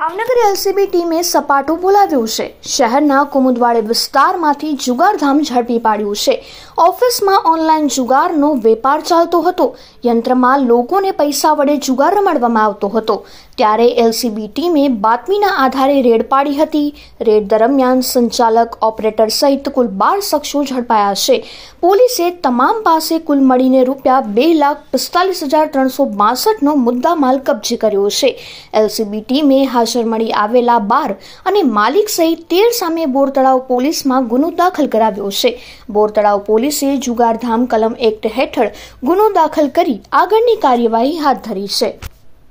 Bhavnagar LCB ટીમે સપાટું બોલાવ્યું છે શહેરના કુમુદવાડી વિસ્તારમાંથી જુગારધામ ઝડપી પાડ્યું છે ઓફિસમાં ઓનલાઈન જુગારનો વેપાર ચાલતો હતો યંત્રમાં લોકોને પૈસા વડે જુગાર રમાડવામાં આવતો હતો ત્યારે એલસીબી ટીમે બાતમીના આધારે રેડ પાડી હતી રેડ દરમિયાન સંચાલક ઓપરેટર સહિત કુલ બાર શખ્સો ઝડપાયા છે પોલીસે તમામ પાસે કુલ મળીને રૂપિયા બે લાખ પિસ્તાલીસ હજાર ત્રણસો બાસઠનો મુદ્દામાલ કબજે કર્યો છે એલસીબી ટીમે હાજર ગેરહાજર મળી આવેલા બાર અને માલિક સહિત તેર સામે બોરતળાવ પોલીસમાં ગુનો દાખલ કરાવ્યો છે બોરતળાવ પોલીસે જુગારધામ કલમ એક્ટ હેઠળ ગુનો દાખલ કરી આગળની કાર્યવાહી હાથ ધરી છે